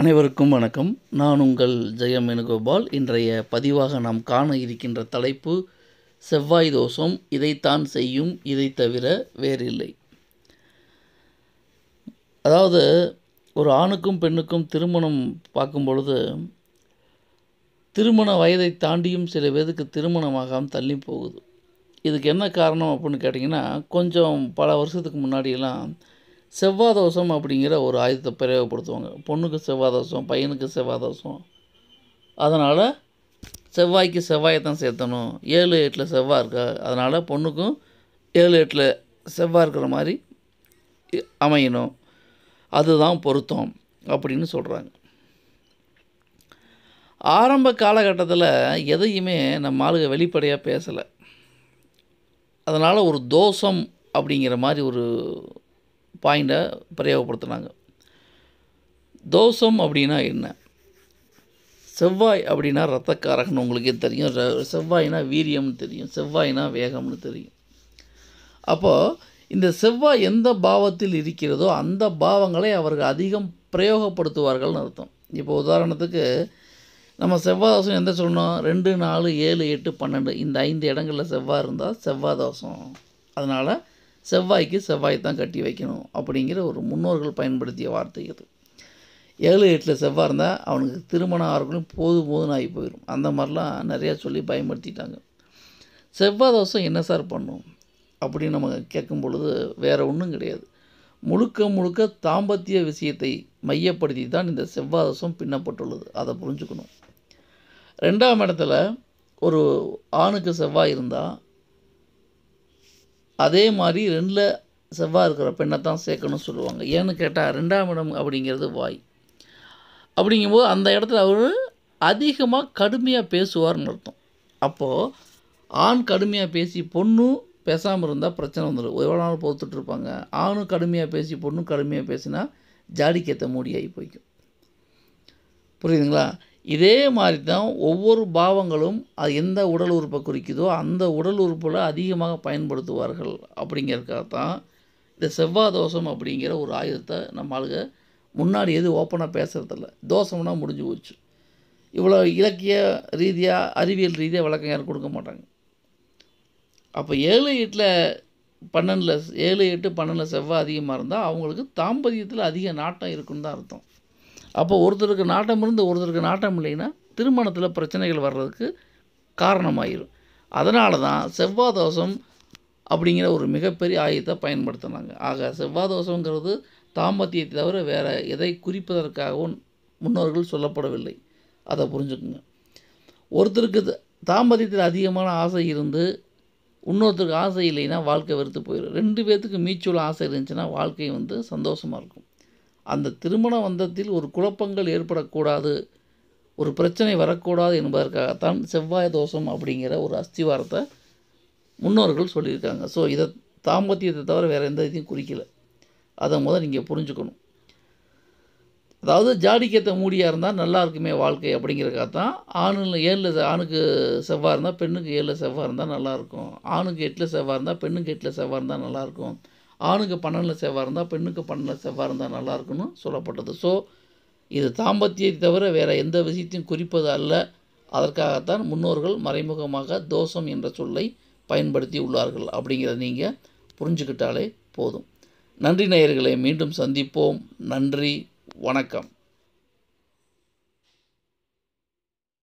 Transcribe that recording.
அனைவருக்கும் வணக்கம் நான் உங்கள் ஜெயம் மேனுகோபால் இன்றைய பதிவாக நாம் காண இருக்கின்ற தலைப்பு செவ்வாய் தோஷம் இதைத்தான் செய்யும் இதை தவிர வேறில்லை அதாவது ஒரு ஆணுக்கும் பெண்ணுக்கும் திருமணம் பார்க்கும் பொழுது திருமண வயதை தாண்டியும் சில பேருக்கு திருமணமாகாமல் தள்ளி போகுது இதுக்கு என்ன காரணம் அப்படின்னு கேட்டிங்கன்னா கொஞ்சம் பல வருஷத்துக்கு முன்னாடியெல்லாம் செவ்வாதோஷம் அப்படிங்கிற ஒரு ஆயுதத்தை பிரயோகப்படுத்துவாங்க பொண்ணுக்கு செவ்வாதோஷம் பையனுக்கு செவ்வாதோஷம் அதனால் செவ்வாய்க்கு செவ்வாயை தான் சேர்த்தணும் ஏழு எட்டில் செவ்வாய் இருக்கா அதனால் பொண்ணுக்கும் ஏழு எட்டில் செவ்வாய் இருக்கிற மாதிரி அமையணும் அதுதான் பொருத்தம் அப்படின்னு சொல்கிறாங்க ஆரம்ப காலகட்டத்தில் எதையுமே நம்ம ஆளுக வெளிப்படையாக பேசலை அதனால் ஒரு தோஷம் அப்படிங்கிற மாதிரி ஒரு பாயிண்டை பிரயோகப்படுத்துனாங்க தோஷம் அப்படின்னா என்ன செவ்வாய் அப்படின்னா ரத்தக்காரகன் உங்களுக்கே தெரியும் செவ்வாய்னா வீரியம்னு தெரியும் செவ்வாய்னா வேகம்னு தெரியும் அப்போது இந்த செவ்வாய் எந்த பாவத்தில் இருக்கிறதோ அந்த பாவங்களை அவர்கள் அதிகம் பிரயோகப்படுத்துவார்கள்னு அர்த்தம் இப்போ உதாரணத்துக்கு நம்ம செவ்வாய் தோசம் எந்த சொல்லணும் ரெண்டு நாலு ஏழு எட்டு பன்னெண்டு இந்த ஐந்து இடங்களில் செவ்வாய் இருந்தால் செவ்வாய் தோசம் அதனால் செவ்வாய்க்கு செவ்வாய் தான் கட்டி வைக்கணும் அப்படிங்கிற ஒரு முன்னோர்கள் பயன்படுத்திய வார்த்தை அது ஏழு எட்டில் செவ்வாய் இருந்தால் அவனுக்கு திருமணம் ஆகிறக்குள்ளையும் போதும் போதும் ஆகி போயிடும் அந்த மாதிரிலாம் நிறையா சொல்லி பயன்படுத்திட்டாங்க செவ்வாய் தோசம் என்ன சார் பண்ணும் அப்படின்னு நம்ம கேட்கும் பொழுது வேறு ஒன்றும் கிடையாது முழுக்க முழுக்க தாம்பத்திய விஷயத்தை மையப்படுத்தி தான் இந்த செவ்வாய் தோசம் பின்னப்பட்டுள்ளது அதை புரிஞ்சுக்கணும் ரெண்டாம் இடத்துல ஒரு ஆணுக்கு செவ்வாய் இருந்தால் அதே மாதிரி ரெண்டில் செவ்வாய் இருக்கிற பெண்ணை தான் சேர்க்கணும்னு சொல்லுவாங்க ஏன்னு கேட்டால் ரெண்டாம் இடம் அப்படிங்கிறது வாய் அப்படிங்கும்போது அந்த இடத்துல அவர் அதிகமாக கடுமையாக பேசுவார்னு அர்த்தம் அப்போது ஆண் கடுமையாக பேசி பொண்ணும் பேசாமல் இருந்தால் பிரச்சனை வந்துடும் எவ்வளோ நாள் இருப்பாங்க ஆணும் கடுமையாக பேசி பொண்ணும் கடுமையாக பேசினா ஜாடிக்கேற்ற மூடியாகி போய்க்கும் புரியுதுங்களா இதே மாதிரி தான் ஒவ்வொரு பாவங்களும் அது எந்த உடல் உறுப்பை குறிக்குதோ அந்த உடல் உறுப்பில் அதிகமாக பயன்படுத்துவார்கள் அப்படிங்கிறதுக்காக தான் இந்த செவ்வாய் தோஷம் அப்படிங்கிற ஒரு ஆயுதத்தை நம்ம ஆளுக முன்னாடி எதுவும் ஓப்பனாக பேசுகிறதில்ல தோஷம்னா முடிஞ்சு போச்சு இவ்வளோ இலக்கிய ரீதியாக அறிவியல் ரீதியாக விளக்கம் யாரும் கொடுக்க மாட்டாங்க அப்போ ஏழு எட்டில் பன்னெண்டில் ஏழு எட்டு பன்னெண்டில் செவ்வாய் அதிகமாக இருந்தால் அவங்களுக்கு தாம்பதியத்தில் அதிக நாட்டம் இருக்குன்னு தான் அர்த்தம் அப்போ ஒருத்தருக்கு நாட்டம் இருந்து ஒருத்தருக்கு நாட்டம் இல்லைன்னா திருமணத்தில் பிரச்சனைகள் வர்றதுக்கு காரணமாயிடும் அதனால தான் செவ்வாய் தோஷம் அப்படிங்கிற ஒரு மிகப்பெரிய ஆயுதத்தை பயன்படுத்தினாங்க ஆக செவ்வாய் தோஷங்கிறது தாம்பத்தியத்தை தவிர வேறு எதை குறிப்பதற்காகவும் முன்னோர்கள் சொல்லப்படவில்லை அதை புரிஞ்சுக்குங்க ஒருத்தருக்கு தாம்பத்தியத்தில் அதிகமான ஆசை இருந்து இன்னொருத்தருக்கு ஆசை இல்லைன்னா வாழ்க்கை வெறுத்து போயிடும் ரெண்டு பேர்த்துக்கு மீச்சுவல் ஆசை இருந்துச்சுன்னா வாழ்க்கை வந்து சந்தோஷமாக இருக்கும் அந்த திருமண வந்தத்தில் ஒரு குழப்பங்கள் ஏற்படக்கூடாது ஒரு பிரச்சனை வரக்கூடாது என்பதற்காகத்தான் செவ்வாய் தோஷம் அப்படிங்கிற ஒரு அஸ்திவாரத்தை முன்னோர்கள் சொல்லியிருக்காங்க ஸோ இதை தாம்பத்தியத்தை தவிர வேறு எந்த இதையும் குறிக்கல அதை முதல் நீங்கள் புரிஞ்சுக்கணும் அதாவது ஜாடிக்கத்தை மூடியாக இருந்தால் நல்லா இருக்குமே வாழ்க்கை அப்படிங்கிறக்காகத்தான் ஆணில் ஏழில் ஆணுக்கு செவ்வாய் இருந்தால் பெண்ணுக்கு ஏழில் செவ்வாய் இருந்தால் நல்லாயிருக்கும் ஆணுக்கு எட்டில் செவ்வாய் இருந்தால் பெண்ணுக்கு எட்டில் செவ்வாய் இருந்தால் நல்லாயிருக்கும் ஆணுக்கு பன்னெண்டில் செவ்வாய் இருந்தால் பெண்ணுக்கு பன்னெண்டில் செவ்வாய் இருந்தால் நல்லா இருக்கணும் சொல்லப்பட்டது ஸோ இது தாம்பத்தியத்தை தவிர வேறு எந்த விஷயத்தையும் குறிப்பது அல்ல அதற்காகத்தான் முன்னோர்கள் மறைமுகமாக தோஷம் என்ற சொல்லை பயன்படுத்தி உள்ளார்கள் அப்படிங்கிறத நீங்கள் புரிஞ்சுக்கிட்டாலே போதும் நன்றி நேயர்களை மீண்டும் சந்திப்போம் நன்றி வணக்கம்